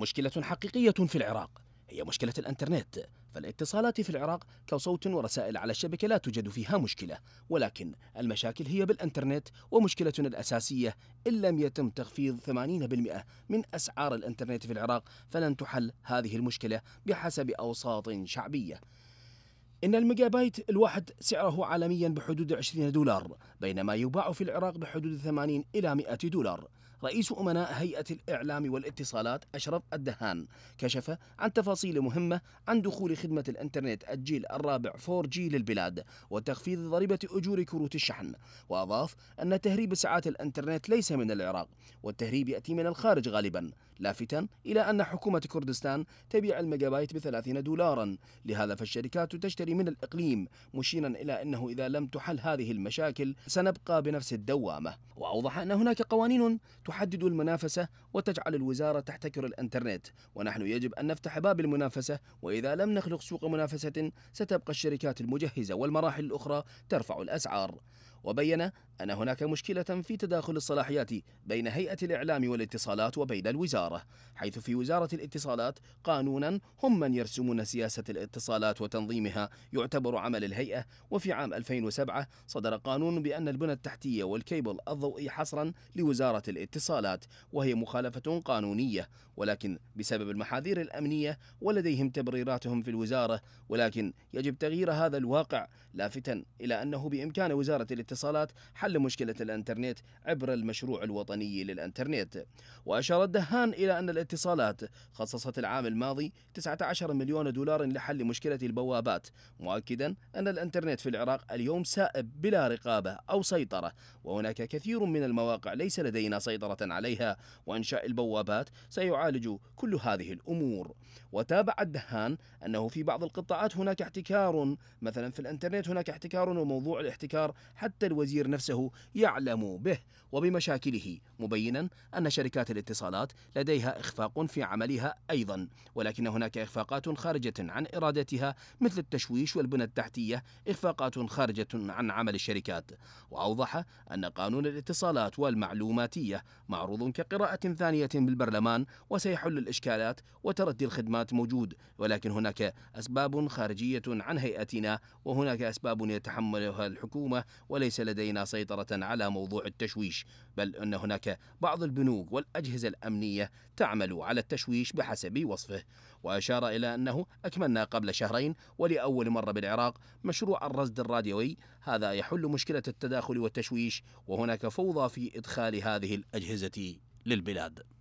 مشكلة حقيقية في العراق هي مشكلة الأنترنت فالاتصالات في العراق كصوت ورسائل على الشبكة لا توجد فيها مشكلة ولكن المشاكل هي بالأنترنت ومشكلتنا الأساسية إن لم يتم تخفيض 80% من أسعار الأنترنت في العراق فلن تحل هذه المشكلة بحسب أوساط شعبية إن الميجا بايت الواحد سعره عالميا بحدود 20 دولار بينما يباع في العراق بحدود 80 إلى 100 دولار رئيس أمناء هيئة الإعلام والاتصالات أشرف الدهان كشف عن تفاصيل مهمة عن دخول خدمة الإنترنت الجيل الرابع 4G للبلاد وتخفيض ضريبة أجور كروت الشحن وأضاف أن تهريب ساعات الإنترنت ليس من العراق والتهريب يأتي من الخارج غالبا لافتا إلى أن حكومة كردستان تبيع الميجابايت بثلاثين دولارا لهذا فالشركات تشتري من الإقليم مشيرا إلى أنه إذا لم تحل هذه المشاكل سنبقى بنفس الدوامة وأوضح أن هناك قوانين تحدد المنافسة وتجعل الوزارة تحتكر الإنترنت ونحن يجب أن نفتح باب المنافسة وإذا لم نخلق سوق منافسة ستبقى الشركات المجهزة والمراحل الأخرى ترفع الأسعار وبين أن هناك مشكلة في تداخل الصلاحيات بين هيئة الإعلام والاتصالات وبين الوزارة حيث في وزارة الاتصالات قانونا هم من يرسمون سياسة الاتصالات وتنظيمها يعتبر عمل الهيئة وفي عام 2007 صدر قانون بأن البنى التحتية والكيبل الضوئي حصرا لوزارة الاتصالات وهي مخالفة قانونية ولكن بسبب المحاذير الأمنية ولديهم تبريراتهم في الوزارة ولكن يجب تغيير هذا الواقع لافتا إلى أنه بإمكان وزارة الاتصالات الاتصالات حل مشكلة الانترنت عبر المشروع الوطني للانترنت وأشار الدهان إلى أن الاتصالات خصصت العام الماضي 19 مليون دولار لحل مشكلة البوابات مؤكدا أن الانترنت في العراق اليوم سائب بلا رقابة أو سيطرة وهناك كثير من المواقع ليس لدينا سيطرة عليها وإنشاء البوابات سيعالج كل هذه الأمور وتابع الدهان أنه في بعض القطاعات هناك احتكار مثلا في الانترنت هناك احتكار وموضوع الاحتكار حتى حتى الوزير نفسه يعلم به وبمشاكله مبينا أن شركات الاتصالات لديها إخفاق في عملها أيضا ولكن هناك إخفاقات خارجة عن إرادتها مثل التشويش والبنى التحتية إخفاقات خارجة عن عمل الشركات وأوضح أن قانون الاتصالات والمعلوماتية معروض كقراءة ثانية بالبرلمان وسيحل الإشكالات وتردي الخدمات موجود ولكن هناك أسباب خارجية عن هيئتنا وهناك أسباب يتحملها الحكومة وليس وليس لدينا سيطرة على موضوع التشويش بل أن هناك بعض البنوك والأجهزة الأمنية تعمل على التشويش بحسب وصفه وأشار إلى أنه أكملنا قبل شهرين ولأول مرة بالعراق مشروع الرصد الراديوي هذا يحل مشكلة التداخل والتشويش وهناك فوضى في إدخال هذه الأجهزة للبلاد